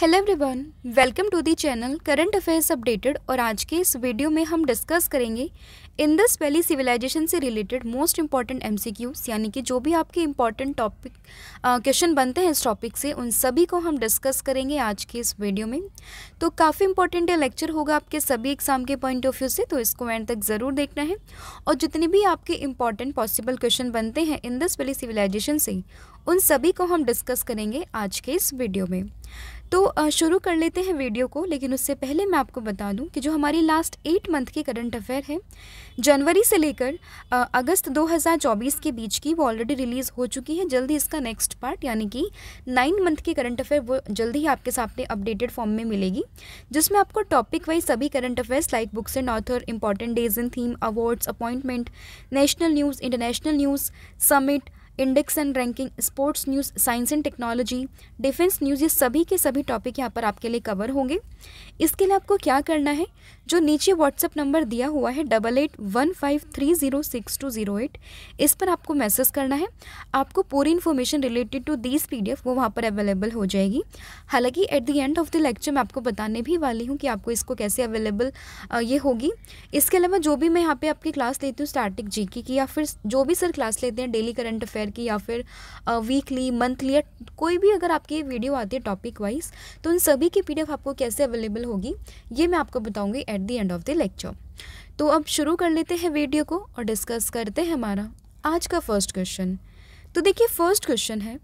hello everyone welcome to the channel current affairs updated और आज के इस वीडियो में हम डिस्कस करेंगे इंदस वैली सिविलाइजेशन से रिलेटेड मोस्ट इंपॉर्टेंट एमसीक्यूज यानी कि जो भी आपके इंपॉर्टेंट टॉपिक क्वेश्चन बनते हैं इस टॉपिक से उन सभी को हम डिस्कस करेंगे आज के इस वीडियो में तो काफ़ी इंपॉर्टेंट ये लेक्चर होगा आपके सभी एग्जाम के पॉइंट ऑफ व्यू से तो इसको एंड तक ज़रूर देखना है और जितने भी आपके इंपॉर्टेंट पॉसिबल क्वेश्चन बनते हैं इंदस वैली सिविलाइजेशन से उन सभी को हम डिस्कस करेंगे आज के इस वीडियो में तो शुरू कर लेते हैं वीडियो को लेकिन उससे पहले मैं आपको बता दूं कि जो हमारी लास्ट एट मंथ की करंट अफेयर है जनवरी से लेकर अगस्त 2024 के बीच की वो ऑलरेडी रिलीज़ हो चुकी है जल्द ही इसका नेक्स्ट पार्ट यानी कि नाइन मंथ की करंट अफेयर वो जल्द ही आपके सामने अपडेटेड फॉर्म में मिलेगी जिसमें आपको टॉपिक वाइज सभी current affairs like books and author important days in theme awards appointment national news international news summit index and ranking sports news science and technology defence news ये सभी के सभी topic यहाँ पर आपके लिए कवर होंगे इसके लिए आपको क्या करना है जो नीचे व्हाट्सअप नंबर दिया हुआ है double eight one five three zero six two zero eight इस पर आपको मैसेज करना है आपको पूरी information related to this P D F वो वहाँ पर अवेलेबल हो जाएगी हालांकि at the end of the lecture मैं आपको बताने भी वाली हूँ कि आपको इसको कैसे अवेलेबल ये होगी इसके अलावा जो भी मैं यहाँ पे आपकी क्लास लेती हूँ स्टार्टिंग जीके की या फिर जो भी सर क्लास लेते हैं डेली करंट अफेयर शेयर की या फिर वीकली मंथली या कोई भी अगर आपकी वीडियो आती है टॉपिक वाइज तो उन सभी की पीडीएफ आपको कैसे अवेलेबल होगी ये मैं आपको बताऊंगी at the end of the lecture तो अब शुरू कर लेते हैं वीडियो को और डिस्कस करते हैं हमारा आज का फर्स्ट क्वेश्चन तो देखिए फर्स्ट क्वेश्चन है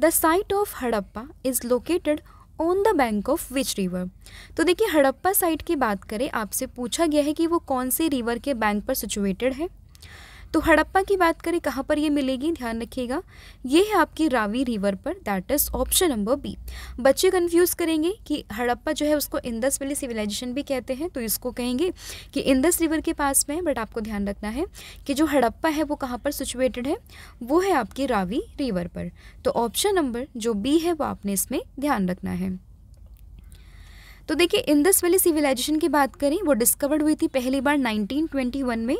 the site of Harappa is located on the bank of which river तो देखिए हड़प्पा साइट की बात करें आपसे पूछा गया है कि वो कौन से रिवर के बैंक पर सिचुएटेड है तो हड़प्पा की बात करें कहाँ पर ये मिलेगी ध्यान रखिएगा ये है आपकी रावी रिवर पर that is option number B बच्चे कन्फ्यूज़ करेंगे कि हड़प्पा जो है उसको इंदस वैली सिविलाइजेशन भी कहते हैं तो इसको कहेंगे कि इंदस रिवर के पास में है बट आपको ध्यान रखना है कि जो हड़प्पा है वो कहाँ पर सिचुएटेड है वो है आपकी रावी रिवर पर तो ऑप्शन नंबर जो बी है वो आपने इसमें ध्यान रखना है तो देखिए इंदस वैली सिविलाइजेशन की बात करें वो डिस्कवर्ड हुई थी पहली बार 1921 में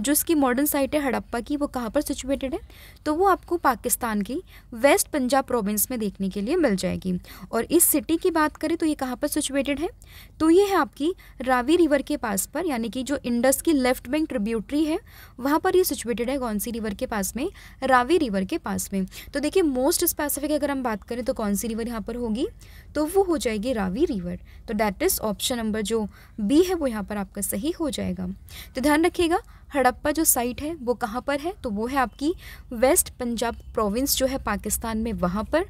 जो इसकी मॉडर्न साइट है हड़प्पा की वो कहाँ पर सिचुएटेड है तो वो आपको पाकिस्तान की वेस्ट पंजाब प्रोविंस में देखने के लिए मिल जाएगी और इस सिटी की बात करें तो ये कहाँ पर सिचुएटेड है तो ये है आपकी रावी रिवर के पास पर यानी कि जो इंडस की लेफ्ट बैंक ट्रिब्यूटरी है वहाँ पर ये सिचुएटेड है कौन सी रिवर के पास में रावी रिवर के पास में तो देखिए मोस्ट स्पेसिफिक अगर हम बात करें तो कौन सी रिवर यहाँ पर होगी तो वो हो जाएगी रावी रिवर तो डैट इज़ ऑप्शन नंबर जो बी है वो यहाँ पर आपका सही हो जाएगा तो ध्यान रखिएगा हड़प्पा जो साइट है वो कहाँ पर है तो वो है आपकी वेस्ट पंजाब प्रोविंस जो है पाकिस्तान में वहाँ पर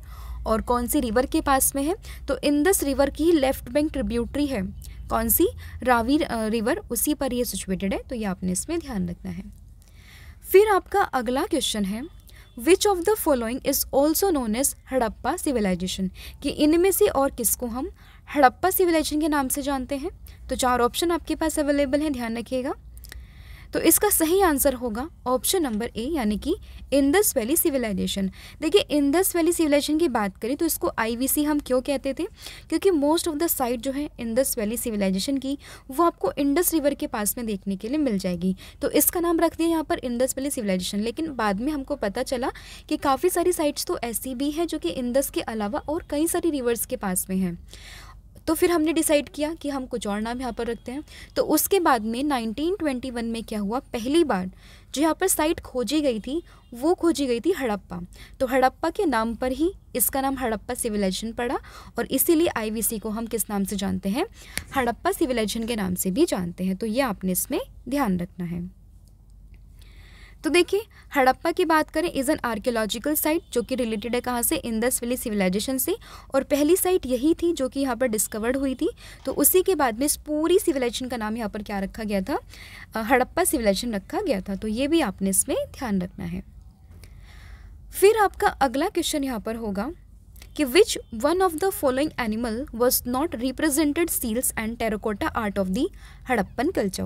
और कौन सी रिवर के पास में है तो इंदस रिवर की लेफ्ट बैंक ट्रिब्यूटरी है कौन सी रावी रिवर उसी पर ये सिचुएटेड है तो ये आपने इसमें ध्यान रखना है फिर आपका अगला क्वेश्चन है which of the following is also known as Harappa civilisation कि इनमें से और किसको हम हड़प्पा सिविलाइजेशन के नाम से जानते हैं तो चार ऑप्शन आपके पास अवेलेबल हैं ध्यान रखिएगा तो इसका सही आंसर होगा ऑप्शन नंबर ए यानी कि इंदस वैली सिविलाइजेशन देखिए इंदस वैली सिविलाइजेशन की बात करें तो इसको आईवीसी हम क्यों कहते थे क्योंकि मोस्ट ऑफ द साइट जो है इंदस वैली सिविलाइजेशन की वो आपको इंडस रिवर के पास में देखने के लिए मिल जाएगी तो इसका नाम रख दिया यहाँ पर इंदस वैली सिविलाइजेशन लेकिन बाद में हमको पता चला कि काफ़ी सारी साइट्स तो ऐसी भी हैं जो कि इंदस के अलावा और कई सारी रिवर्स के पास में हैं तो फिर हमने डिसाइड किया कि हम कुछ और नाम यहाँ पर रखते हैं तो उसके बाद में 1921 में क्या हुआ पहली बार जो यहाँ पर साइट खोजी गई थी वो खोजी गई थी हड़प्पा तो हड़प्पा के नाम पर ही इसका नाम हड़प्पा सिविलाइजेशन पड़ा और इसीलिए आईवीसी को हम किस नाम से जानते हैं हड़प्पा सिविलाइजेशन के नाम से भी जानते हैं तो ये आपने इसमें ध्यान रखना है तो देखिए हड़प्पा की बात करें इज़ एन आर्कियोलॉजिकल साइट जो कि रिलेटेड है कहाँ से इंदस वैली सिविलाइजेशन से और पहली साइट यही थी जो कि यहाँ पर डिस्कवर्ड हुई थी तो उसी के बाद में इस पूरी सिविलाइजेशन का नाम यहाँ पर क्या रखा गया था हड़प्पा सिविलाइजेशन रखा गया था तो ये भी आपने इसमें ध्यान रखना है फिर आपका अगला क्वेश्चन यहाँ पर होगा कि which one of the following animal was not represented seals and terracotta art of the Harappan culture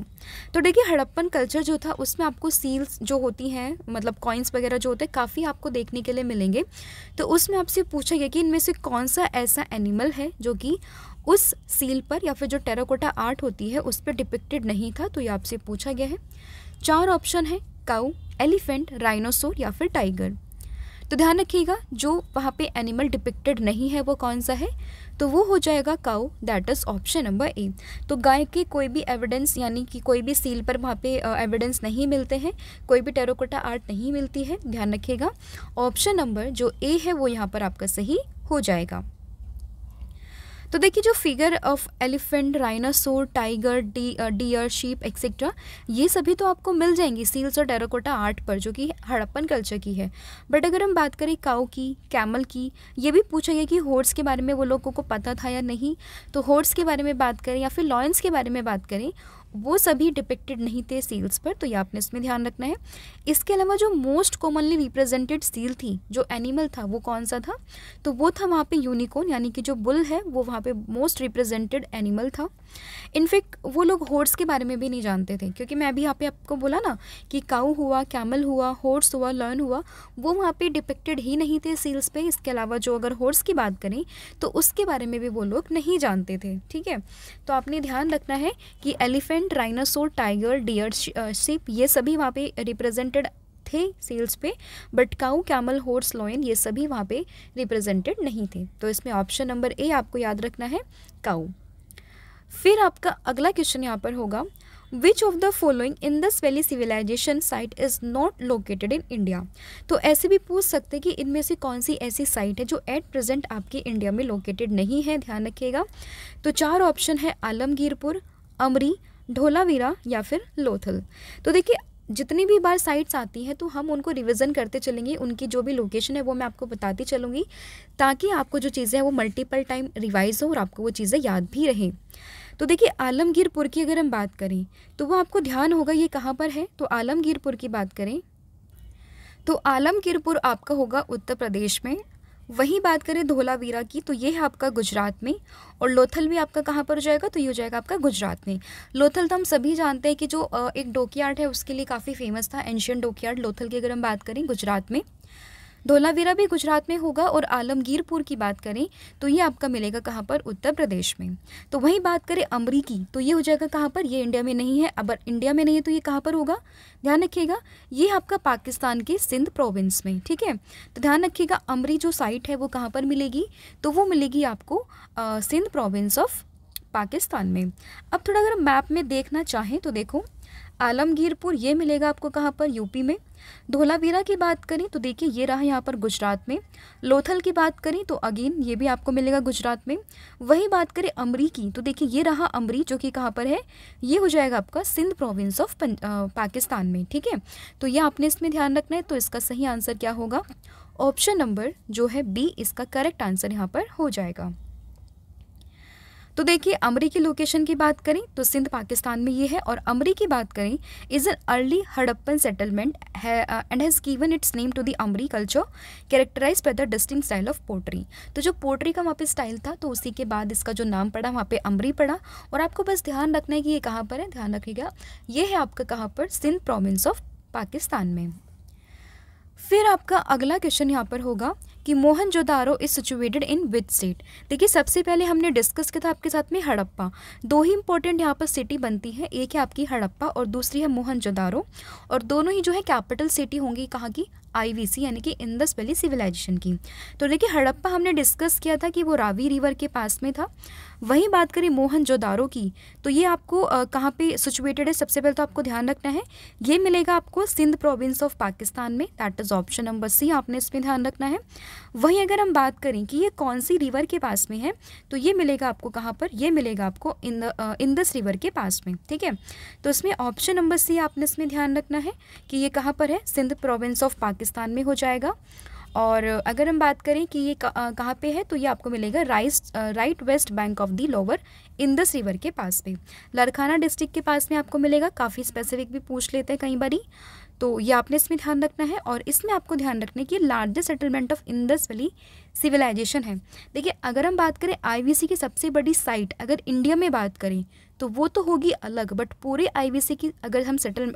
तो देखिए हड़प्पन कल्चर जो था उसमें आपको सील्स जो होती हैं मतलब कॉइन्स वगैरह जो होते हैं काफ़ी आपको देखने के लिए मिलेंगे तो उसमें आपसे पूछा गया कि इनमें से कौन सा ऐसा एनिमल है जो कि उस सील पर या फिर जो टेराकोटा आर्ट होती है उस पर डिपिक्टेड नहीं था तो ये आपसे पूछा गया है चार ऑप्शन है काउ एलिफेंट राइनोसोर या फिर टाइगर तो ध्यान रखिएगा जो वहाँ पे एनिमल डिपिक्टेड नहीं है वो कौन सा है तो वो हो जाएगा cow that is option number A तो गाय के कोई भी एविडेंस यानी कि कोई भी सील पर वहाँ पे एविडेंस नहीं मिलते हैं कोई भी टेरोकोटा आर्ट नहीं मिलती है ध्यान रखिएगा ऑप्शन नंबर जो ए है वो यहाँ पर आपका सही हो जाएगा तो देखिए जो figure of elephant rhinoceros tiger deer sheep etcetera ये सभी तो आपको मिल जाएंगी सील्स और टेराकोटा आर्ट पर जो कि हड़प्पन कल्चर की है बट अगर हम बात करें काउ की कैमल की ये भी पूछा गया कि हॉर्स के बारे में वो लोगों को पता था या नहीं तो हॉर्स के बारे में बात करें या फिर लॉयंस के बारे में बात करें वो सभी डिपेक्टेड नहीं थे सील्स पर तो ये आपने इसमें ध्यान रखना है इसके अलावा जो मोस्ट कॉमनली रिप्रेजेंटेड सील थी जो एनिमल था वो कौन सा था तो वो था वहाँ पे यूनिकॉर्न यानी कि जो बुल है वो वहाँ पे मोस्ट रिप्रेजेंटेड एनिमल था इनफैक्ट वो लोग हॉर्स के बारे में भी नहीं जानते थे क्योंकि मैं अभी यहाँ पे आपको बोला ना कि काऊ हुआ कैमल हुआ हॉर्स हुआ लर्न हुआ वो वहाँ पर डिपेक्टेड ही नहीं थे सील्स पे इसके अलावा जो अगर हॉर्स की बात करें तो उसके बारे में भी वो लोग नहीं जानते थे ठीक है तो आपने ध्यान रखना है कि elephant elephant dinosaur tiger deer sheep ये सभी वहाँ पे रिप्रेजेंटेड थे सेल्स पे but cow camel horse lion ये सभी वहाँ पे रिप्रेजेंटेड नहीं थे तो इसमें ऑप्शन नंबर ए आपको याद रखना है काऊ फिर आपका अगला क्वेश्चन यहाँ पर होगा which of the following Indus valley civilisation site is not located in India तो ऐसे भी पूछ सकते हैं कि इनमें से कौन सी ऐसी साइट है जो एट प्रेजेंट आपके इंडिया में लोकेटेड नहीं है ध्यान रखिएगा तो चार ऑप्शन है आलमगीरपुर अमरी ढोलावीरा या फिर लोथल तो देखिए जितनी भी बार साइट्स आती हैं तो हम उनको रिविज़न करते चलेंगे उनकी जो भी लोकेशन है वो मैं आपको बताती चलूँगी ताकि आपको जो चीज़ें हैं वो मल्टीपल टाइम रिवाइज हो और आपको वो चीज़ें याद भी रहें तो देखिए आलमगीरपुर की अगर हम बात करें तो वो आपको ध्यान होगा ये कहाँ पर है तो आलमगीरपुर की बात करें तो आलमगीरपुर आपका होगा उत्तर प्रदेश में वहीं बात करें धोलावीरा की तो ये है आपका गुजरात में और लोथल भी आपका कहाँ पर हो जाएगा तो ये हो जाएगा आपका गुजरात में लोथल तो हम सभी जानते हैं कि जो एक डोकियार्ड है उसके लिए काफ़ी फेमस था एंशियन डोकियार्ड लोथल की अगर हम बात करें गुजरात में धोलावीरा भी गुजरात में होगा और आलमगीरपुर की बात करें तो ये आपका मिलेगा कहाँ पर उत्तर प्रदेश में तो वहीं बात करें अमरी की तो ये हो जाएगा कहाँ पर ये इंडिया में नहीं है अब इंडिया में नहीं है तो ये कहाँ पर होगा ध्यान रखिएगा ये आपका पाकिस्तान के सिंध प्रोविंस में ठीक है तो ध्यान रखिएगा अमरी जो साइट है वो कहाँ पर मिलेगी तो वो मिलेगी आपको सिंध प्रोविंस ऑफ पाकिस्तान में अब थोड़ा अगर मैप में देखना चाहें तो देखो आलमगीरपुर ये मिलेगा आपको कहाँ पर यूपी में धोलावीरा की बात करें तो देखिए ये रहा यहाँ पर गुजरात में लोथल की बात करें तो अगेन ये भी आपको मिलेगा गुजरात में वही बात करें अमरी की तो देखिए ये रहा अमरी जो कि कहाँ पर है ये हो जाएगा आपका सिंध प्रोविंस ऑफ पाकिस्तान में ठीक है तो ये आपने इसमें ध्यान रखना है तो इसका सही आंसर क्या होगा ऑप्शन नंबर जो है बी इसका करेक्ट आंसर यहाँ पर हो जाएगा तो देखिए अमरीकी लोकेशन की बात करें तो सिंध पाकिस्तान में ये है और अमरीकी बात करें is an early Harappan settlement है and has given its name to the Amri culture characterise by the distinct style of pottery तो जो पोट्री का वहाँ पे स्टाइल था तो उसी के बाद इसका जो नाम पड़ा वहाँ पे अमरी पड़ा और आपको बस ध्यान रखना है कि ये कहाँ पर है ध्यान रखिएगा ये है आपका कहाँ पर सिंध प्रोविंस ऑफ पाकिस्तान में फिर आपका अगला क्वेश्चन यहाँ पर होगा कि Mohenjo daro is situated in which state देखिए सबसे पहले हमने डिस्कस किया था आपके साथ में हड़प्पा दो ही इंपॉर्टेंट यहाँ पर सिटी बनती है एक है आपकी हड़प्पा और दूसरी है मोहन जोदारो और दोनों ही जो है कैपिटल सिटी होंगी कहाँ की आईवीसी यानी कि इंदस वैली सिविलाइजेशन की तो देखिए हड़प्पा हमने डिस्कस किया था कि वो रावी रिवर के पास में था वहीं बात करें मोहन जोदारो की तो ये आपको कहाँ पे सिचुएटेड है सबसे पहले तो आपको ध्यान रखना है ये मिलेगा आपको सिंध प्रोविंस ऑफ पाकिस्तान में that is option number C आपने इसमें ध्यान रखना है वहीं अगर हम बात करें कि ये कौन सी रिवर के पास में है तो ये मिलेगा आपको कहाँ पर ये मिलेगा आपको इंद इंदस रिवर के पास में ठीक है तो इसमें ऑप्शन नंबर सी आपने इसमें ध्यान रखना है कि ये कहाँ पर है सिंध प्रोविंस ऑफ पाकिस्तान में हो जाएगा और अगर हम बात करें कि ये कहाँ पे है तो ये आपको मिलेगा rise right west bank of the lower Indus river के पास पे लड़खाना डिस्ट्रिक्ट के पास में आपको मिलेगा काफ़ी स्पेसिफिक भी पूछ लेते हैं कई बारी तो ये आपने इसमें ध्यान रखना है और इसमें आपको ध्यान रखना है कि largest settlement of Indus valley civilisation है देखिए अगर हम बात करें आईवीसी की सबसे बड़ी साइट अगर इंडिया में बात करें तो वो तो होगी अलग बट पूरे आईवीसी की अगर हम सेटल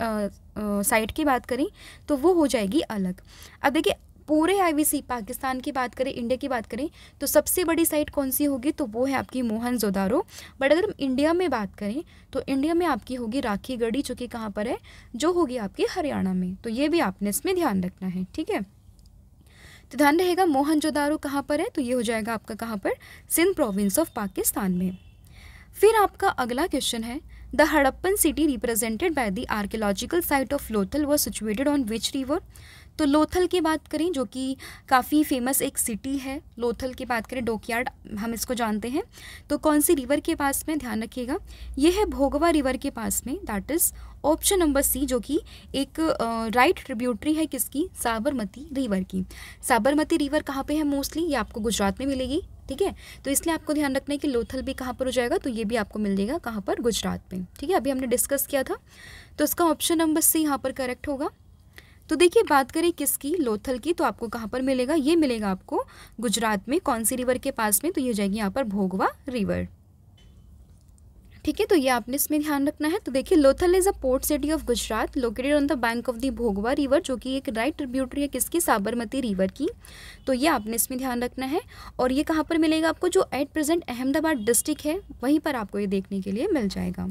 साइट की बात करें तो वो हो जाएगी अलग अब देखिए पूरे आईवीसी पाकिस्तान की बात करें इंडिया की बात करें तो सबसे बड़ी साइट कौन सी होगी तो वो है आपकी मोहन जोदारो बट अगर हम इंडिया में बात करें तो इंडिया में आपकी होगी राखी गढ़ी जो कि कहाँ पर है जो होगी आपकी हरियाणा में तो ये भी आपने इसमें ध्यान रखना है ठीक है तो ध्यान रहेगा मोहन जोदारो कहाँ पर है तो ये हो जाएगा आपका कहाँ पर सिंध प्रोविंस ऑफ पाकिस्तान में फिर आपका अगला क्वेश्चन है the Harappan city represented by the archaeological site of Lothal was situated on which river तो लोथल की बात करें जो कि काफ़ी फेमस एक सिटी है लोथल की बात करें डोकयार्ड हम इसको जानते हैं तो कौन सी रिवर के पास में ध्यान रखिएगा ये है भोगवा रिवर के पास में that is option number C जो कि एक राइट ट्रिब्यूटरी है किसकी साबरमती रिवर की साबरमती रिवर कहाँ पे है मोस्टली ये आपको गुजरात में मिलेगी ठीक है तो इसलिए आपको ध्यान रखना है कि लोथल भी कहाँ पर हो जाएगा तो ये भी आपको मिल जाएगा कहाँ पर गुजरात में ठीक है अभी हमने डिस्कस किया था तो इसका ऑप्शन नंबर सी यहाँ पर करेक्ट होगा तो देखिए बात करें किसकी लोथल की तो आपको कहाँ पर मिलेगा ये मिलेगा आपको गुजरात में कौन सी रिवर के पास में तो ये जाएगी यहाँ पर भोगवा रिवर ठीक है तो ये आपने इसमें ध्यान रखना है तो देखिए Lothal is a port city of Gujarat located on the bank of the Bhogava river जो कि एक राइट ट्रिब्यूटरी है किसकी साबरमती रिवर की तो ये आपने इसमें ध्यान रखना है और ये कहाँ पर मिलेगा आपको जो एट प्रेजेंट अहमदाबाद डिस्ट्रिक्ट है वहीं पर आपको ये देखने के लिए मिल जाएगा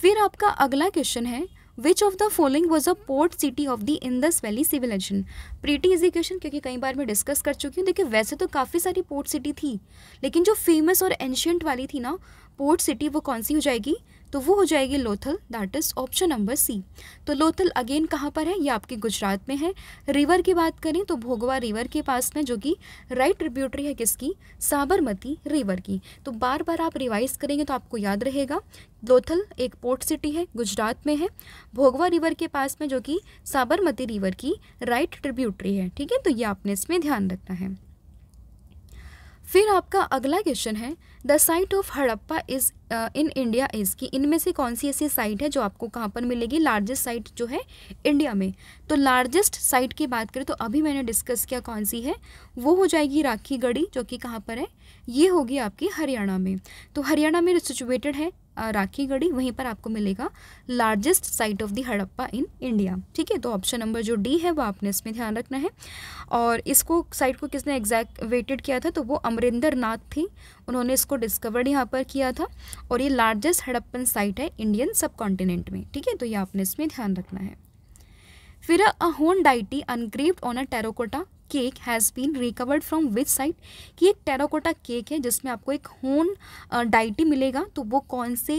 फिर आपका अगला क्वेश्चन है which of the following was a port city of the Indus valley civilisation प्रीटी एजुकेशन क्योंकि कई बार मैं डिस्कस कर चुकी हूँ देखिए वैसे तो काफ़ी सारी पोर्ट सिटी थी लेकिन जो फेमस और एंशियंट वाली थी ना पोर्ट सिटी वो कौन सी हो जाएगी तो वो हो जाएगी Lothal that is option number C तो लोथल अगेन कहाँ पर है ये आपके गुजरात में है रिवर की बात करें तो भोगवा रिवर के पास में जो कि राइट ट्रिब्यूटरी है किसकी साबरमती रिवर की तो बार बार आप रिवाइज करेंगे तो आपको याद रहेगा लोथल एक पोर्ट सिटी है गुजरात में है भोगवा रिवर के पास में जो कि साबरमती रिवर की राइट ट्रिब्यूटरी है ठीक है तो ये आपने इसमें ध्यान रखना है फिर आपका अगला क्वेश्चन है the site of Harappa is in India is कि इनमें से कौन सी ऐसी साइट है जो आपको कहाँ पर मिलेगी लार्जेस्ट साइट जो है इंडिया में तो लार्जेस्ट साइट की बात करें तो अभी मैंने डिस्कस किया कौन सी है वो हो जाएगी राखी गढ़ी जो कि कहाँ पर है ये होगी आपकी हरियाणा में तो हरियाणा में सिचुएटेड है राखी गढ़ी वहीं पर आपको मिलेगा largest site of the Harappa in India ठीक है तो ऑप्शन नंबर जो डी है वो आपने इसमें ध्यान रखना है और इसको साइट को किसने एग्जैक्ट वेटेड किया था तो वो अमरिंदर नाथ थी उन्होंने इसको डिस्कवर्ड यहाँ पर किया था और ये लार्जेस्ट हड़प्पन साइट है इंडियन सब कॉन्टिनेंट में ठीक है तो ये आपने इसमें ध्यान रखना है फिर अ होन deity engraved on a terracotta cake has been recovered from which site कि एक टेराकोटा केक है जिसमें आपको एक होन डाइटी मिलेगा तो वो कौन से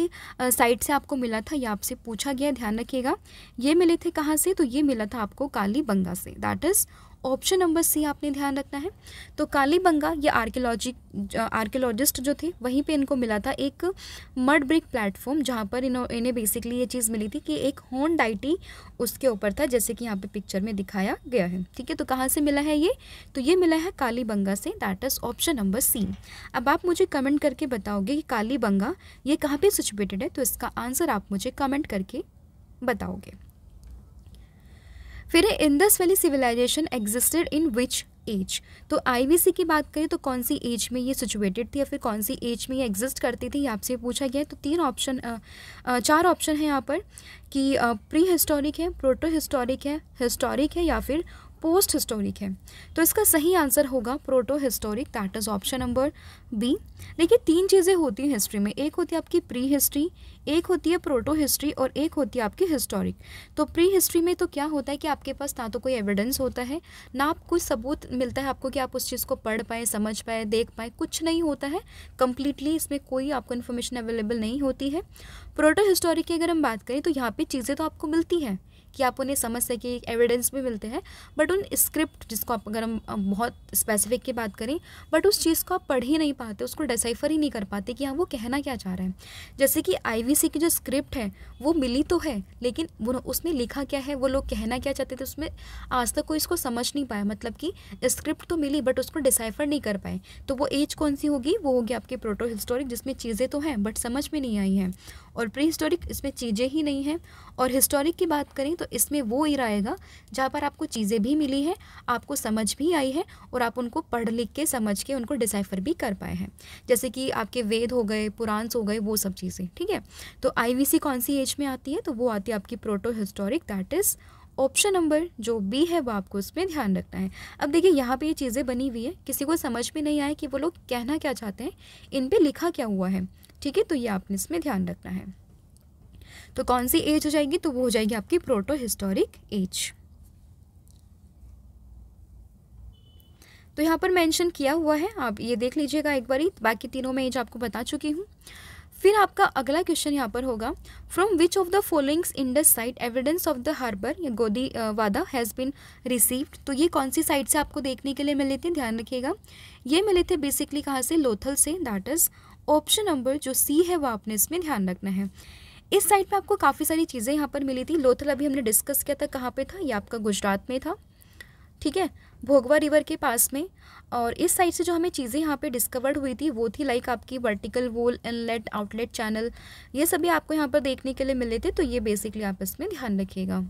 साइट से आपको मिला था ये आपसे पूछा गया ध्यान रखिएगा ये मिले थे कहाँ से तो ये मिला था आपको काली बंगा से that is option number C आपने ध्यान रखना है तो कालीबंगा ये आर्कियोलॉजी आर्कियोलॉजिस्ट जो थे वहीं पे इनको मिला था एक मड ब्रिक प्लेटफॉर्म जहाँ पर इन्हों इन्हें बेसिकली ये चीज़ मिली थी कि एक होन डाइटी उसके ऊपर था जैसे कि यहाँ पे पिक्चर में दिखाया गया है ठीक है तो कहाँ से मिला है ये तो ये मिला है कालीबंगा से that is option number C अब आप मुझे कमेंट करके बताओगे कि कालीबंगा ये कहाँ पर सिचुएटेड है तो इसका आंसर आप मुझे कमेंट करके बताओगे फिर Indus valley civilisation existed in which age तो आईवीसी की बात करें तो कौन सी एज में ये सिचुएटेड थी या फिर कौन सी एज में ये एग्जिस्ट करती थी ये आपसे पूछा गया है तो तीन ऑप्शन चार ऑप्शन है यहाँ पर कि प्री हिस्टोरिक है प्रोटो हिस्टोरिक है हिस्टोरिक है या फिर पोस्ट हिस्टोरिक है तो इसका सही आंसर होगा protohistoric that is option number B देखिए तीन चीज़ें होती हैं हिस्ट्री में एक होती है आपकी प्री हिस्ट्री एक होती है प्रोटो हिस्ट्री और एक होती है आपकी हिस्टोरिक तो प्री हिस्ट्री में तो क्या होता है कि आपके पास ना तो कोई एविडेंस होता है ना आप कोई सबूत मिलता है आपको कि आप उस चीज़ को पढ़ पाए समझ पाए देख पाए कुछ नहीं होता है कम्प्लीटली इसमें कोई आपको इन्फॉर्मेशन अवेलेबल नहीं होती है प्रोटो हिस्टोरिक की अगर हम बात करें तो यहाँ पर चीज़ें तो आपको मिलती हैं कि आप उन्हें समझ सके एविडेंस भी मिलते हैं बट उन स्क्रिप्ट जिसको आप अगर हम बहुत स्पेसिफिक की बात करें बट उस चीज़ को आप पढ़ ही नहीं पाते उसको डिसाइफर ही नहीं कर पाते कि हाँ वो कहना क्या चाह रहे हैं जैसे कि आईवीसी की जो स्क्रिप्ट है वो मिली तो है लेकिन वो उसने लिखा क्या है वो लोग कहना क्या चाहते थे उसमें आज तक कोई इसको समझ नहीं पाया मतलब कि स्क्रिप्ट तो मिली बट उसको डिसाइफर नहीं कर पाए तो वो एज कौन सी होगी वो होगी आपके प्रोटो हिस्टोरिक जिसमें चीज़ें तो हैं बट समझ में नहीं आई हैं और प्री हिस्टोरिक इसमें चीज़ें ही नहीं हैं और हिस्टोरिक की बात करें तो इसमें वो ईरा आएगा जहाँ पर आपको चीज़ें भी मिली हैं आपको समझ भी आई है और आप उनको पढ़ लिख के समझ के उनको डिसाइफर भी कर पाए हैं जैसे कि आपके वेद हो गए पुरान्स हो गए वो सब चीज़ें ठीक है तो आई कौन सी एज में आती है तो वो आती है आपकी protohistoric that is option number जो बी है वो आपको उसमें ध्यान रखना है अब देखिए यहाँ पे ये चीज़ें बनी हुई है किसी को समझ में नहीं आए कि वो लोग कहना क्या चाहते हैं इन पे लिखा क्या हुआ है ठीक है तो ये आपने इसमें ध्यान रखना है तो कौन सी एज हो जाएगी तो वो हो जाएगी आपकी प्रोटो हिस्टोरिक एज तो यहाँ पर मेंशन किया हुआ है आप ये देख लीजिएगा एक बारी बाकी तीनों में एज आपको बता चुकी हूँ फिर आपका अगला क्वेश्चन यहाँ पर होगा from which of the followings Indus site evidence of the harbour या गोदी वादा हैज़ बिन रिसीव्ड तो ये कौन सी साइट से आपको देखने के लिए मिले थे ध्यान रखिएगा ये मिले थे बेसिकली कहाँ से लोथल से दैट इज़ ऑप्शन नंबर जो सी है वो आपने इसमें ध्यान रखना है इस साइड पे आपको काफ़ी सारी चीज़ें यहाँ पर मिली थी लोथल अभी हमने डिस्कस किया था कहाँ पे था ये आपका गुजरात में था ठीक है भोगवा रिवर के पास में और इस साइड से जो हमें चीज़ें यहाँ पे डिस्कवर्ड हुई थी वो थी लाइक आपकी vertical wall inlet outlet channel ये सभी आपको यहाँ पर देखने के लिए मिले थे तो ये बेसिकली आप इसमें ध्यान रखिएगा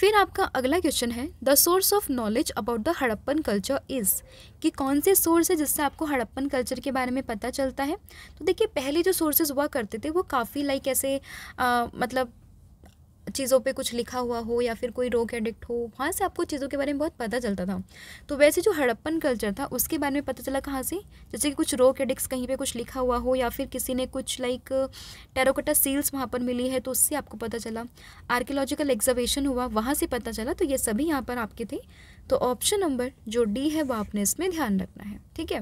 फिर आपका अगला क्वेश्चन है the source of knowledge about the Harappan culture is कि कौन से सोर्स है जिससे आपको हड़प्पन कल्चर के बारे में पता चलता है तो देखिए पहले जो सोर्सेज हुआ करते थे वो काफ़ी लाइक ऐसे आ, मतलब चीज़ों पे कुछ लिखा हुआ हो या फिर कोई रोग एडिक्ट हो वहाँ से आपको चीज़ों के बारे में बहुत पता चलता था तो वैसे जो हड़प्पन कल्चर था उसके बारे में पता चला कहाँ से जैसे कि कुछ रोग एडिक्स कहीं पे कुछ लिखा हुआ हो या फिर किसी ने कुछ लाइक टेरोकोटा सील्स वहाँ पर मिली है तो उससे आपको पता चला आर्कियोलॉजिकल एग्जावेशन हुआ वहाँ से पता चला तो ये सभी यहाँ पर आपके थे तो ऑप्शन नंबर जो डी है वो आपने इसमें ध्यान रखना है ठीक है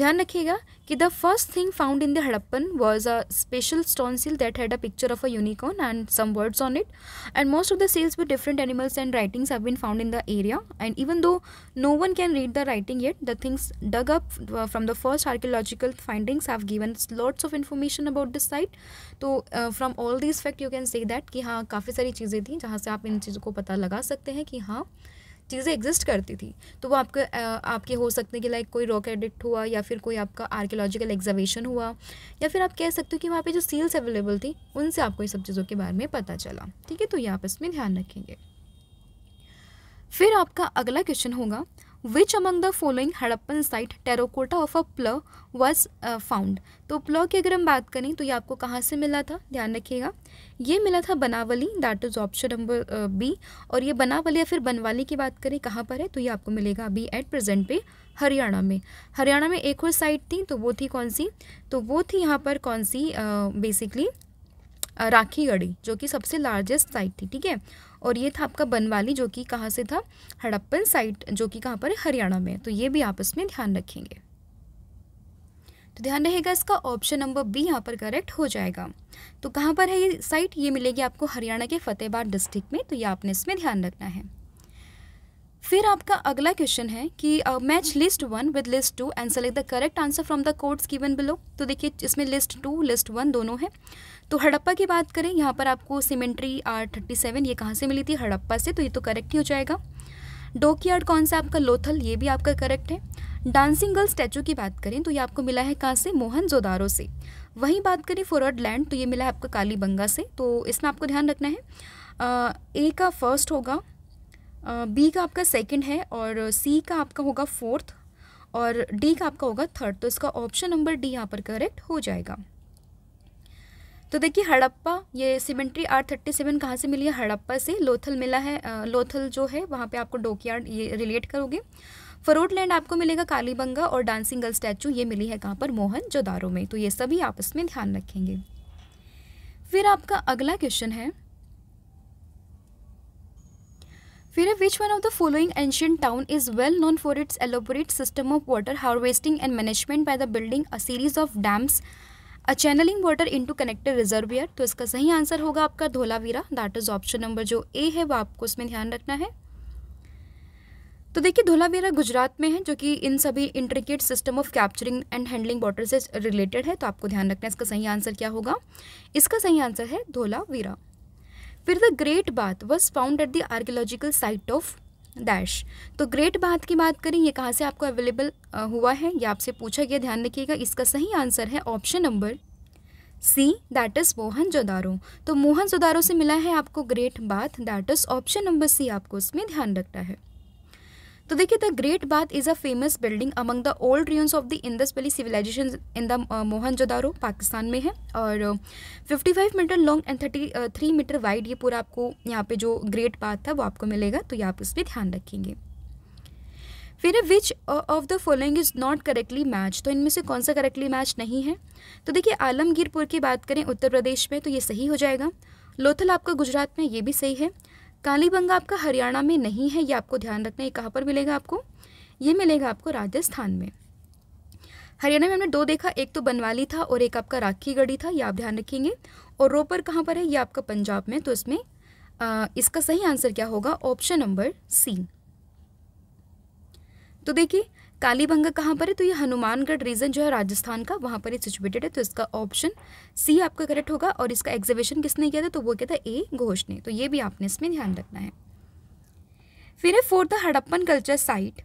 ध्यान रखिएगा कि the first thing found in the Harappan was a special stone seal that had a picture of a unicorn and some words on it and most of the seals with different animals and writings have been found in the area and even though no one can read the writing yet the things dug up from the first archaeological findings have given lots of information about this site तो from all this fact you can say that कि हाँ काफ़ी सारी चीज़ें थी जहाँ से आप इन चीज़ों को पता लगा सकते हैं कि हाँ चीज़ें एग्जिस्ट करती थी तो वो आपके आपके हो सकते हैं कि लाइक कोई रॉक एडिक्ट हुआ या फिर कोई आपका आर्कियोलॉजिकल एग्जावेशन हुआ या फिर आप कह सकते हो कि वहाँ पे जो सील्स अवेलेबल थी उनसे आपको ये सब चीज़ों के बारे में पता चला ठीक है तो ये आप इसमें ध्यान रखेंगे फिर आपका अगला क्वेश्चन होगा which among the following Harappan site terracotta of a plough was found तो प्ल की अगर हम बात करें तो ये आपको कहाँ से मिला था ध्यान रखिएगा ये मिला था Banawali that is option number B और ये बनावली या फिर बनवाली की बात करें कहाँ पर है तो ये आपको मिलेगा अभी एट प्रेजेंट पे हरियाणा में हरियाणा में एक और साइट थी तो वो थी कौन सी तो वो थी यहाँ पर कौन सी बेसिकली राखी गढ़ी जो कि सबसे लार्जेस्ट साइट थी ठीक है और ये था आपका बनवाली जो कि कहाँ से था हड़प्पन साइट जो कि कहाँ पर है हरियाणा में तो ये भी आप इसमें ध्यान रखेंगे तो ध्यान रहेगा इसका ऑप्शन नंबर बी यहाँ पर करेक्ट हो जाएगा तो कहाँ पर है ये साइट ये मिलेगी आपको हरियाणा के फतेहबाद डिस्ट्रिक्ट में तो ये आपने इसमें ध्यान रखना है फिर आपका अगला क्वेश्चन है कि match list one with list two and select the correct answer from the codes given below तो देखिए इसमें लिस्ट टू लिस्ट वन दोनों है तो हड़प्पा की बात करें यहाँ पर आपको सीमेंट्री आर थर्टी सेवन ये कहाँ से मिली थी हड़प्पा से तो ये तो करेक्ट ही हो जाएगा डोकयार्ड कौन सा आपका लोथल ये भी आपका करेक्ट है डांसिंग गर्ल स्टैचू की बात करें तो ये आपको मिला है कहाँ से मोहन जोदारो से वहीं बात करें फॉरवर्ड लैंड तो ये मिला है आपका कालीबंगा से तो इसमें आपको ध्यान रखना है ए uh, का फर्स्ट होगा बी का आपका सेकंड है और सी का आपका होगा फोर्थ और डी का आपका होगा थर्ड तो इसका ऑप्शन नंबर डी यहाँ पर करेक्ट हो जाएगा तो देखिए हड़प्पा ये सीमेंट्री आर थर्टी सेवन कहाँ से मिली है हड़प्पा से लोथल मिला है लोथल जो है वहाँ पे आपको डोकियार्ड ये रिलेट करोगे फरोट लैंड आपको मिलेगा कालीबंगा और डांसिंग गर्ल स्टैचू ये मिली है कहाँ पर मोहन जोदारो में तो ये सभी आपस में ध्यान रखेंगे फिर आपका अगला क्वेश्चन है फिर है which one of the following ancient town is well known for its elaborate system of water harvesting and management by the building a series of dams a channelling water to connected reservoir तो इसका सही answer होगा आपका Dholavira that is option number जो A है वो आपको उसमें ध्यान रखना है तो देखिए धोलावीरा गुजरात में है जो कि इन सभी intricate system of capturing and handling water से रिलेटेड है तो आपको ध्यान रखना है इसका सही आंसर क्या होगा इसका सही आंसर है धोलावीरा फिर the great bath was found at the archaeological site of dash तो ग्रेट बाथ की बात करें ये कहाँ से आपको अवेलेबल हुआ है या आपसे पूछा गया ध्यान रखिएगा इसका सही आंसर है option number C that is Mohenjo daro तो मोहन जोदारो से मिला है आपको great bath that is option number C आपको इसमें ध्यान रखना है तो देखिए the great bath is a famous building among the old ruins of the Indus valley civilisation in the Mohenjo daro Pakistan में है और 55 metre long and 33 metre wide ये पूरा आपको यहाँ पे जो ग्रेट बाथ था वो आपको मिलेगा तो ये आप उस पर ध्यान रखेंगे फिर which of the following is not correctly match तो इनमें से कौन सा करेक्टली मैच नहीं है तो देखिए आलमगीरपुर की बात करें उत्तर प्रदेश में तो ये सही हो जाएगा लोथल आपका गुजरात में ये भी सही है कालीबंगा आपका हरियाणा में नहीं है ये आपको ध्यान रखना है कहाँ पर मिलेगा आपको ये मिलेगा आपको राजस्थान में हरियाणा में हमने दो देखा एक तो बनवाली था और एक आपका राखी गढ़ी था ये आप ध्यान रखेंगे और रोपर कहाँ पर है ये आपका पंजाब में तो इसमें आ, इसका सही आंसर क्या होगा ऑप्शन नंबर सी तो देखिए कालीबंगा कहाँ पर है तो ये हनुमानगढ़ रीजन जो है राजस्थान का वहाँ पर ये सिचुएटेड है तो इसका ऑप्शन सी आपका करेक्ट होगा और इसका एग्जिबिशन किसने किया था तो वो क्या था ए घोष ने तो ये भी आपने इसमें ध्यान रखना है फिर है fourth Harappan culture site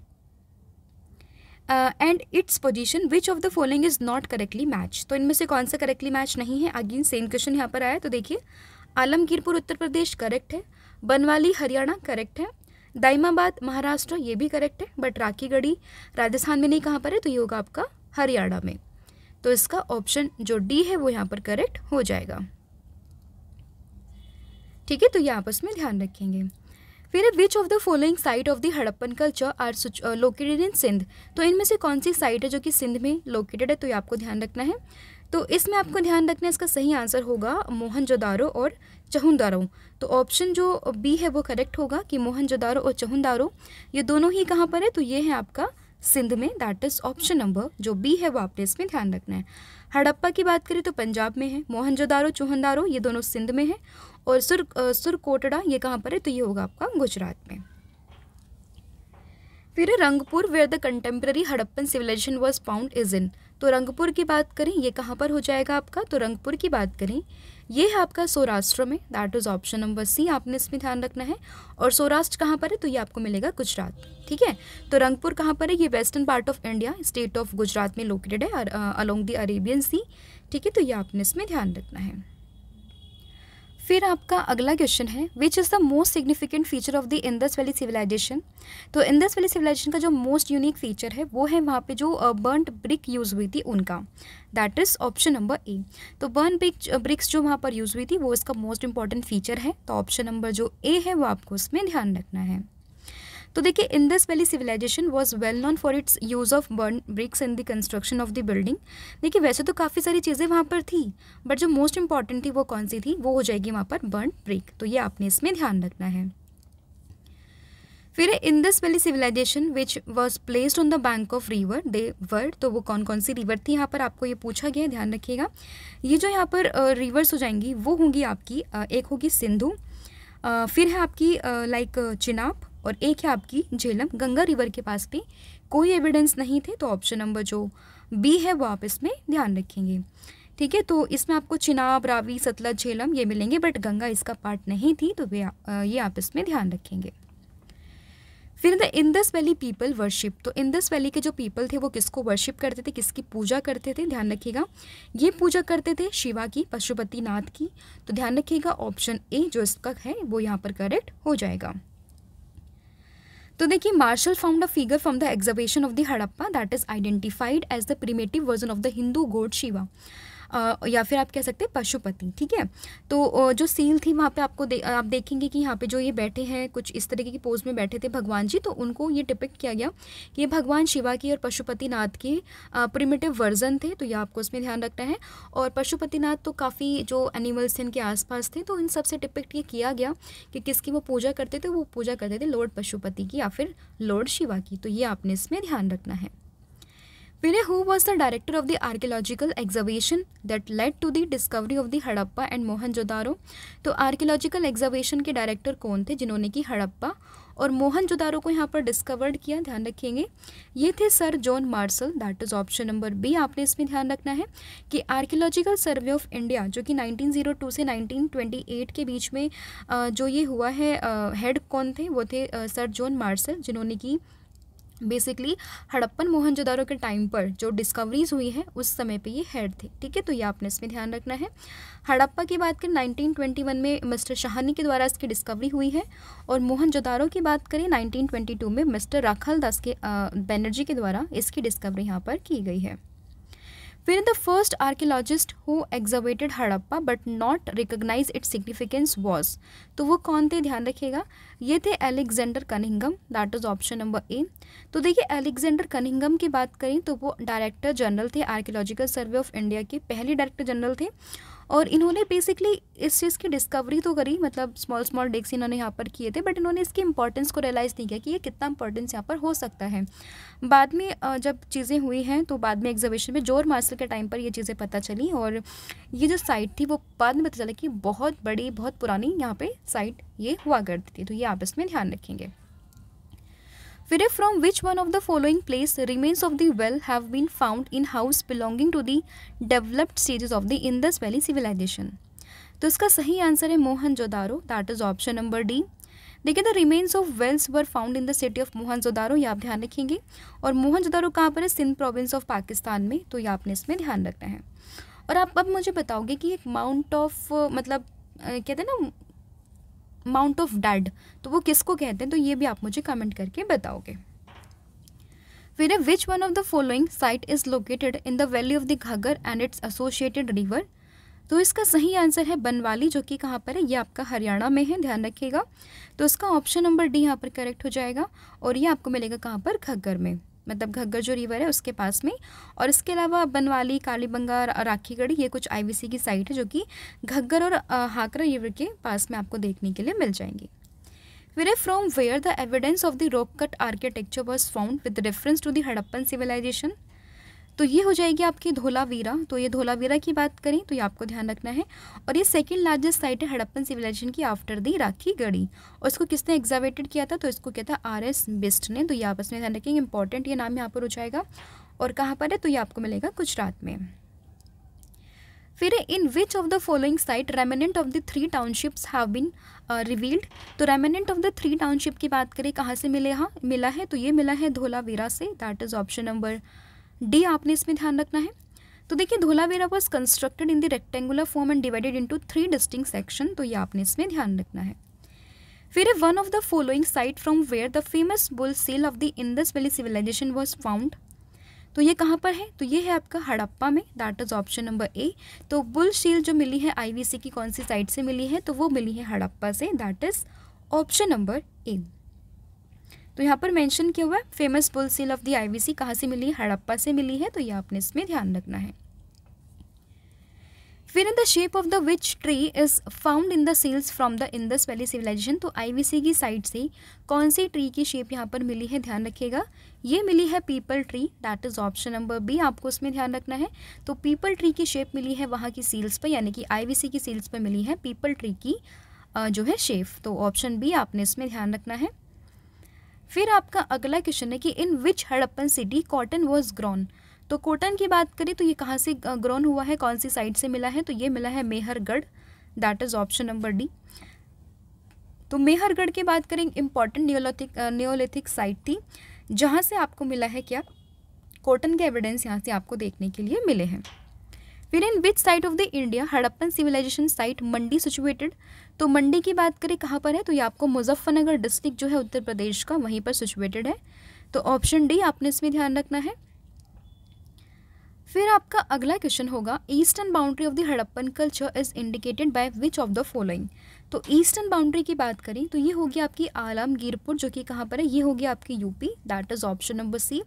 and its position which of the following is not correctly match तो इनमें से कौन सा करेक्टली मैच नहीं है अगेन सेम क्वेश्चन यहाँ पर आया तो देखिए आलमगीरपुर उत्तर प्रदेश करेक्ट है बनवाली हरियाणा करेक्ट है दाइमाबाद महाराष्ट्र ये भी करेक्ट है बट राखीगढ़ी राजस्थान में नहीं कहाँ पर है तो ये होगा आपका हरियाणा में तो इसका ऑप्शन जो डी है वो यहाँ पर करेक्ट हो जाएगा ठीक है तो ये आपस में ध्यान रखेंगे फिर which of the following site of the Harappan culture are located in Sindh तो इनमें से कौन सी साइट है जो कि सिंध में लोकेटेड है तो ये आपको ध्यान रखना है तो इसमें आपको ध्यान रखना है इसका सही आंसर होगा मोहन और चहुंदारो तो ऑप्शन जो बी है वो करेक्ट होगा कि मोहन और चहुंदारो ये दोनों ही कहाँ पर है तो ये है आपका सिंध में दैट इज ऑप्शन नंबर जो बी है वो आपने इसमें ध्यान रखना है हड़प्पा की बात करें तो पंजाब में है मोहनजोदारो चोहनदारो ये दोनों सिंध में है और सुर सुरकोटड़ा ये कहाँ पर है तो ये होगा आपका गुजरात में फिर Rangpur where the contemporary Harappan civilisation was found is in तो रंगपुर की बात करें ये कहाँ पर हो जाएगा आपका तो रंगपुर की बात करें ये है आपका सौराष्ट्र में that is option number C आपने इसमें ध्यान रखना है और सौराष्ट्र कहाँ पर है तो ये आपको मिलेगा गुजरात ठीक है तो रंगपुर कहाँ पर है ये western part of India state of Gujarat में लोकेटेड है अलोंग द अरेबियन सी ठीक है तो ये आपने इसमें ध्यान रखना है फिर आपका अगला क्वेश्चन है which is the most significant feature of the Indus valley civilisation तो इंदस वैली सिविलाइजेशन का जो मोस्ट यूनिक फीचर है वो है वहाँ पे जो बर्नड ब्रिक यूज़ हुई थी उनका that is option number A तो बर्न ब्रिक ब्रिक्स जो वहाँ पर यूज़ हुई थी वो इसका मोस्ट इंपॉर्टेंट फीचर है तो ऑप्शन नंबर जो ए है वो आपको उसमें ध्यान रखना है तो देखिए Indus valley civilisation was well known for its use of burn bricks in the construction of the building देखिए वैसे तो काफ़ी सारी चीज़ें वहाँ पर थी बट जो मोस्ट इंपॉर्टेंट थी वो कौन सी थी वो हो जाएगी वहाँ पर बर्न ब्रिक तो ये आपने इसमें ध्यान रखना है फिर Indus valley civilisation which was placed on the bank of river the word तो वो कौन कौन सी रिवर थी यहाँ पर आपको ये पूछा गया है ध्यान रखिएगा ये जो यहाँ पर रिवर्स हो जाएंगी वो होंगी आपकी एक होगी सिंधु फिर है आपकी लाइक चिनाब और एक है आपकी झेलम गंगा रिवर के पास भी कोई एविडेंस नहीं थे तो ऑप्शन नंबर जो बी है वो आप इसमें ध्यान रखेंगे ठीक है तो इसमें आपको चिनाब रावी सतलज झेलम ये मिलेंगे बट गंगा इसका पार्ट नहीं थी तो वे ये आप इसमें ध्यान रखेंगे फिर the Indus valley people worship तो इंदस वैली के जो पीपल थे वो किसको वर्शिप करते थे किसकी पूजा करते थे ध्यान रखिएगा ये पूजा करते थे शिवा की पशुपति नाथ की तो ध्यान रखिएगा ऑप्शन ए जो इसका है वो यहाँ पर करेक्ट हो जाएगा तो देखिए Marshall found a figure from the excavation of the Harappa that is identified as the primitive version of the Hindu god Shiva या फिर आप कह सकते हैं पशुपति ठीक है तो जो सील थी वहाँ पे आपको दे, आप देखेंगे कि यहाँ पे जो ये बैठे हैं कुछ इस तरीके की पोज में बैठे थे भगवान जी तो उनको ये डिपिक्ट किया गया कि ये भगवान शिवा की और पशुपतिनाथ के प्रिमेटिव वर्जन थे तो ये आपको उसमें ध्यान रखना है और पशुपतिनाथ तो काफ़ी जो एनिमल्स थे इनके आसपास थे तो इन सबसे डिपिक्ट ये किया गया कि किसकी वो पूजा करते थे वो पूजा करते थे लॉर्ड पशुपति की या फिर लॉर्ड शिवा की तो ये आपने इसमें ध्यान रखना है Vinay, who was the director of the archaeological excavation that led to the discovery of the Harappa and Mohenjodaro तो आर्कियोलॉजिकल एग्जावेशन के डायरेक्टर कौन थे जिन्होंने कि हड़प्पा और मोहनजोदारो को यहाँ पर डिस्कवर्ड किया ध्यान रखेंगे ये थे sir John Marshall that is option number B आपने इसमें ध्यान रखना है कि आर्कियोलॉजिकल सर्वे ऑफ इंडिया जो कि 1902 से 1928 के बीच में जो ये हुआ है हेड कौन थे वो थे सर जॉन मार्शल जिन्होंने की बेसिकली हड़प्पन मोहनजोदारो के टाइम पर जो डिस्कवरीज हुई हैं उस समय पे ये हेड थे ठीक है तो ये आपने इसमें ध्यान रखना है हड़प्पा की बात करें 1921 में मिस्टर शाहनी के द्वारा इसकी डिस्कवरी हुई है और मोहनजोदारो की बात करें 1922 में मिस्टर राखल दास के बैनर्जी के द्वारा इसकी डिस्कवरी यहाँ पर की गई है फिर the first archaeologist who excavated Harappa but not recognise its significance was तो वो कौन थे ध्यान रखिएगा ये थे Alexander Cunningham that is option number A तो देखिए एलेक्जेंडर कनिंगम की बात करें तो वो डायरेक्टर जनरल थे आर्कियोलॉजिकल सर्वे ऑफ इंडिया के पहले डायरेक्टर जनरल थे और इन्होंने बेसिकली इस चीज़ की डिस्कवरी तो करी मतलब स्मॉल स्मॉल डेक्स इन्होंने यहाँ पर किए थे बट इन्होंने इसकी इंपॉर्टेंस को रियलाइज़ नहीं किया कि ये कितना इंपॉर्टेंस यहाँ पर हो सकता है बाद में जब चीज़ें हुई हैं तो बाद में एग्जीबिशन में जोर मार्शल के टाइम पर ये चीज़ें पता चली और ये जो साइट थी वो बाद में पता चला कि बहुत बड़ी बहुत पुरानी यहाँ पर साइट ये हुआ करती थी तो ये आप इसमें ध्यान रखेंगे फिर from which one of the following place remains of the well have been found in house belonging to the developed stages of the Indus valley civilisation तो इसका सही आंसर है Mohenjo daro that is option number D देखिए the remains of wells were found in the city of Mohenjo daro ये आप ध्यान रखेंगे और मोहन जोदारो कहाँ पर है सिंध प्रोविंस ऑफ पाकिस्तान में तो ये आपने इसमें ध्यान रखना है और आप अब मुझे बताओगे कि एक माउंट ऑफ मतलब कहते हैं ना माउंट ऑफ डैड तो वो किसको कहते हैं तो ये भी आप मुझे कमेंट करके बताओगे फिर है which one of the following site is located in the valley of the Ghaggar and its associated river तो इसका सही आंसर है बनवाली जो कि कहाँ पर है ये आपका हरियाणा में है ध्यान रखिएगा तो इसका ऑप्शन नंबर डी यहाँ पर करेक्ट हो जाएगा और ये आपको मिलेगा कहाँ पर घग्गर में मतलब घग्घर जो रिवर है उसके पास में और इसके अलावा बनवाली कालीबंगा और राखीगढ़ी ये कुछ आईवीसी की साइट है जो कि घग्गर और हाकरा रिवर के पास में आपको देखने के लिए मिल जाएंगी where from where the evidence of the rock cut architecture was found with reference to the Harappan civilisation तो ये हो जाएगी आपकी धोलावीरा तो ये धोलावीरा की बात करें तो ये आपको ध्यान रखना है और ये सेकेंड लार्जेस्ट साइट है हड़प्पन सिविलाइजेशन की आफ्टर दी राखी गढ़ी और इसको किसने एग्जावेटेड किया था तो इसको किया था आर एस बिस्ट ने तो ये आपस में ध्यान रखेंगे इंपॉर्टेंट ये नाम यहाँ पर हो जाएगा और कहाँ पर है तो ये आपको मिलेगा गुजरात में फिर in which of the following site remnant of the three townships have been revealed तो remnant of the three township की बात करें कहाँ से मिले हाँ मिला है तो ये मिला है धोलावीरा से that is option number D आपने इसमें ध्यान रखना है तो देखिए Dholavira was constructed in the rectangular form and divided into three distinct section तो ये आपने इसमें ध्यान रखना है फिर one of the following site from where the famous bull seal of the Indus valley civilisation was found तो ये कहाँ पर है तो ये है आपका हड़प्पा में that is option number A तो बुल शील जो मिली है आईवीसी की कौन सी साइट से मिली है तो वो मिली है हड़प्पा से that is option number A तो यहाँ पर मेंशन किया हुआ है famous bull seal of the IVC कहाँ से मिली है हड़प्पा से मिली है तो ये आपने इसमें ध्यान रखना है फिर in the shape of the which tree is found in the seals from the Indus valley civilisation तो आईवीसी की साइड से कौन सी ट्री की शेप यहाँ पर मिली है ध्यान रखिएगा ये मिली है peepal tree that is option number B आपको उसमें ध्यान रखना है तो पीपल ट्री की शेप मिली है वहाँ की सील्स पर यानी कि आईवीसी की सील्स पर मिली है पीपल ट्री की जो है शेप तो ऑप्शन बी आपने इसमें ध्यान रखना है फिर आपका अगला क्वेश्चन है कि in which Harappan city cotton was grown तो कॉटन की बात करें तो ये कहाँ से ग्रॉन हुआ है कौन सी साइड से मिला है तो ये मिला है Mehrgarh that is option number D तो मेहरगढ़ की बात करें इम्पॉर्टेंट न्योलोथिक न्योलिथिक साइट थी जहाँ से आपको मिला है क्या कॉटन के एविडेंस यहाँ से आपको देखने के लिए मिले हैं फिर in which side of the India Harappan civilisation site Mandi situated तो मंडी की बात करें कहाँ पर है तो ये आपको मुजफ्फरनगर डिस्ट्रिक्ट जो है उत्तर प्रदेश का वहीं पर सिचुएटेड है तो ऑप्शन डी आपने इसमें ध्यान रखना है फिर आपका अगला क्वेश्चन होगा eastern boundary of the Harappan culture is indicated by which of the following तो ईस्टर्न बाउंड्री की बात करें तो ये होगी आपकी आलमगीरपुर जो कि कहाँ पर है ये होगी आपकी UP that is option number C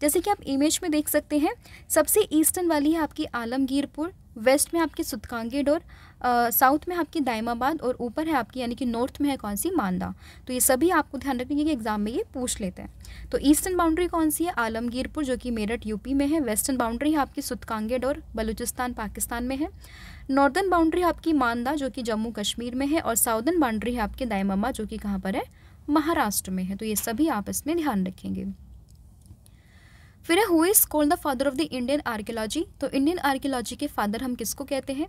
जैसे कि आप इमेज में देख सकते हैं सबसे ईस्टर्न वाली है आपकी आलमगीरपुर वेस्ट में आपकी सुतकांगेड और साउथ में आपकी दाइमाबाद और ऊपर है आपकी यानी कि नॉर्थ में है कौन सी मांदा तो ये सभी आपको ध्यान रखेंगे कि एग्जाम में ये पूछ लेते हैं तो ईस्टर्न बाउंड्री कौन सी है आलमगीरपुर जो कि मेरठ यूपी में है वेस्टर्न बाउंड्री है आपकी सुतकांगेड और बलूचिस्तान पाकिस्तान में है नॉर्दर्न बाउंड्री आपकी मांदा जो कि जम्मू कश्मीर में है और साउदर्न बाउंड्री है आपके दायमाबाद जो कि कहाँ पर है महाराष्ट्र में है तो ये सभी आप इसमें ध्यान रखेंगे फिर है who is called the father of the Indian archaeology तो इंडियन आर्कियोलॉजी के फादर हम किसको कहते हैं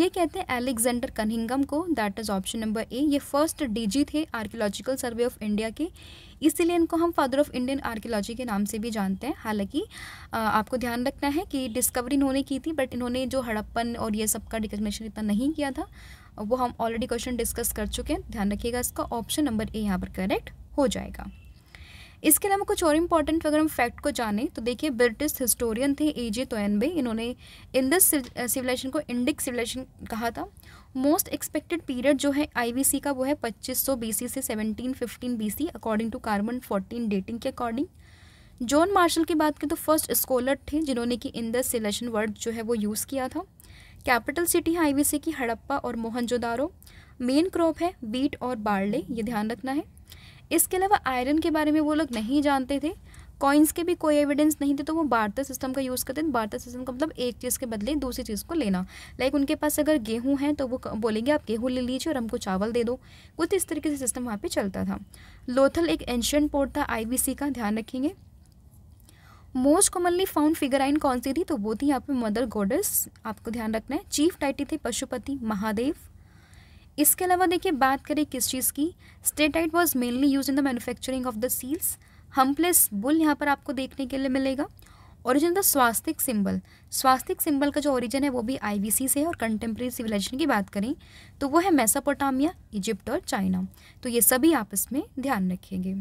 ये कहते हैं एलेक्जेंडर कनिंगम को that is option number A ये फर्स्ट डीजी थे आर्कियोलॉजिकल सर्वे ऑफ इंडिया के इसीलिए इनको हम फादर ऑफ इंडियन आर्कियोलॉजी के नाम से भी जानते हैं हालांकि आपको ध्यान रखना है कि डिस्कवरी इन्होंने की थी बट इन्होंने जो हड़प्पन और ये सब का डिकग्नेशन इतना नहीं किया था वो हम ऑलरेडी क्वेश्चन डिस्कस कर चुके हैं ध्यान रखिएगा इसका ऑप्शन नंबर ए यहाँ पर करेक्ट हो जाएगा इसके अलावा कुछ और इम्पॉर्टेंट अगर हम फैक्ट को जाने तो देखिए ब्रिटिश हिस्टोरियन थे ए जे तोयनबे इन्होंने इंडस सिविलाइजेशन को इंडिक सिविलाइजेशन कहा था मोस्ट एक्सपेक्टेड पीरियड जो है आईवीसी का वो है 2500 बीसी से 1715 BC according to carbon 14 dating के अकॉर्डिंग जॉन मार्शल की बात करें तो फर्स्ट स्कॉलर थे जिन्होंने कि इंडस सिलेशन वर्ड जो है वो यूज़ किया था कैपिटल सिटी है आई की हड़प्पा और मोहनजोदारो मेन क्रॉप है बीट और बार्ले ये ध्यान रखना है इसके अलावा आयरन के बारे में वो लोग नहीं जानते थे कॉइन्स के भी कोई एविडेंस नहीं थे तो वो बार्टर सिस्टम का यूज़ करते थे बार्टर सिस्टम का मतलब एक चीज़ के बदले दूसरी चीज़ को लेना लाइक उनके पास अगर गेहूँ है तो वो बोलेंगे आप गेहूँ ले लीजिए और हमको चावल दे दो कुछ इस तरीके से सिस्टम वहाँ पे चलता था लोथल एक एंशियंट पोर्ट था आई का ध्यान रखेंगे मोस्ट कॉमनली फाउंड फिगर आइन कौन सी थी तो वो थी यहाँ पे मदर गोडस आपको ध्यान रखना है चीफ टाइटी थे पशुपति महादेव इसके अलावा देखिए बात करें किस चीज़ की steatite was mainly use in the manufacturing of the seals हम प्लेस बुल यहाँ पर आपको देखने के लिए मिलेगा origin the swastika symbol swastika symbol का जो ओरिजिन है वो भी आईबीसी से है और कंटेम्प्रेरी सिविलाइजेशन की बात करें तो वो है मेसापोटामिया इजिप्ट और चाइना तो ये सभी आप इसमें ध्यान रखेंगे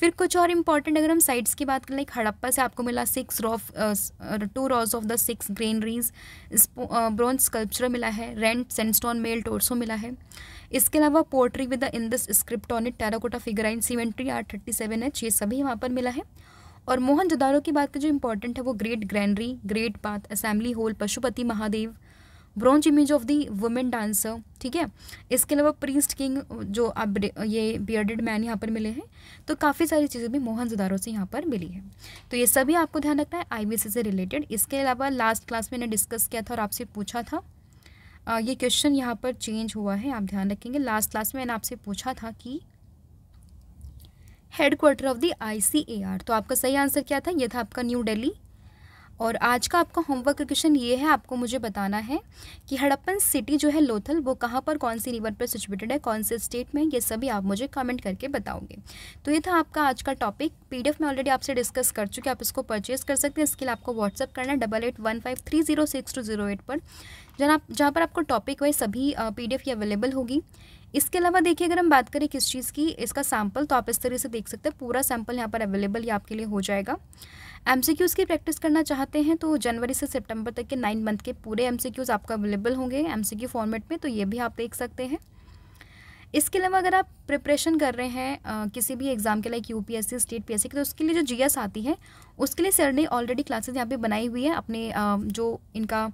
फिर कुछ और इम्पॉर्टेंट अगर हम साइट्स की बात करें लाइक हड़प्पा से आपको मिला six row two rows of the six granaries bronze sculpture मिला है रेंट सेंडस्टोन मेल टोर्सो मिला है इसके अलावा pottery with the Indus script on it terracotta figurine cemetery R thirty seven H ये सभी वहाँ पर मिला है और मोहन की बात का जो इम्पोर्टेंट है वो great granary great bath assembly hall Pashupati Mahadev bronze image of the women dancer ठीक है इसके अलावा प्रिंस्ट किंग जो अब ये बियर्डेड मैन यहाँ पर मिले हैं तो काफ़ी सारी चीज़ें भी मोहनजोदारों से यहाँ पर मिली है तो ये सभी आपको ध्यान रखना है आईबीसी से रिलेटेड इसके अलावा लास्ट क्लास में मैंने डिस्कस किया था और आपसे पूछा था आ, ये क्वेश्चन यहाँ पर चेंज हुआ है आप ध्यान रखेंगे लास्ट क्लास में मैंने आपसे पूछा था कि head quarter of the I तो आपका सही आंसर क्या था ये था आपका न्यू दिल्ली और आज का आपका होमवर्क क्वेश्चन ये है आपको मुझे बताना है कि हड़प्पन सिटी जो है लोथल वो कहाँ पर कौन सी रिवर पर सिचुएटेड है कौन से स्टेट में ये सभी आप मुझे कमेंट करके बताओगे तो ये था आपका आज का टॉपिक पीडीएफ में ऑलरेडी आपसे डिस्कस कर चुके आप इसको परचेज कर सकते हैं इसके लिए आपको व्हाट्सअप करना है double eight one five three zero six two zero eight पर जहाँ जहाँ पर आपको टॉपिक वाइज सभी पी डी अवेलेबल होगी इसके अलावा देखिए अगर हम बात करें किस चीज़ की इसका सैम्पल तो आप इस तरह से देख सकते हैं पूरा सैम्पल यहाँ पर अवेलेबल ये आपके लिए हो जाएगा एम की प्रैक्टिस करना चाहते हैं तो जनवरी से सितंबर तक के नाइन मंथ के पूरे एम आपका अवेलेबल होंगे एम फॉर्मेट में तो ये भी आप देख सकते हैं इसके अलावा अगर आप प्रिपरेशन कर रहे हैं आ, किसी भी एग्ज़ाम के लाइक यूपीएससी स्टेट पीएससी की तो उसके लिए जो जीएस आती है उसके लिए सर ने ऑलरेडी क्लासेस यहाँ पे बनाई हुई है अपने आ, जो इनका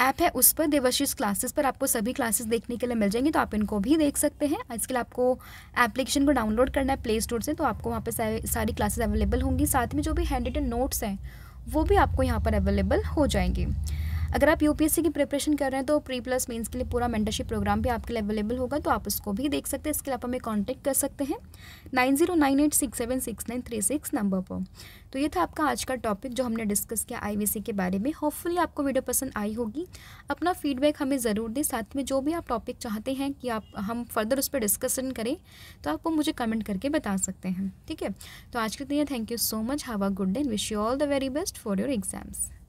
ऐप है उस पर देवाशीष क्लासेस पर आपको सभी क्लासेस देखने के लिए मिल जाएंगी तो आप इनको भी देख सकते हैं इसके लिए आपको एप्लीकेशन को डाउनलोड करना है प्ले स्टोर से तो आपको वहाँ पर सारी क्लासेस अवेलेबल होंगी साथ में जो भी हैंड रिटन नोट्स हैं वो भी आपको यहाँ पर अवेलेबल हो जाएंगे अगर आप यूपीएससी की प्रिपरेशन कर रहे हैं तो प्री प्लस मेन्स के लिए पूरा मेंटरशिप प्रोग्राम भी आपके लिए अवेलेबल होगा तो आप उसको भी देख सकते हैं इसके लिए आप हमें कॉन्टैक्ट कर सकते हैं nine zero nine eight six seven six nine three six number पर तो ये था आपका आज का टॉपिक जो हमने डिस्कस किया आई के बारे में होपफुली आपको वीडियो पसंद आई होगी अपना फीडबैक हमें ज़रूर दें साथ में जो भी आप टॉपिक चाहते हैं कि आप हम फर्दर उस पर डिस्कसन करें तो आप वो मुझे कमेंट करके बता सकते हैं ठीक है तो आज के दिन thank you so much have a good day wish you all the very best for your exams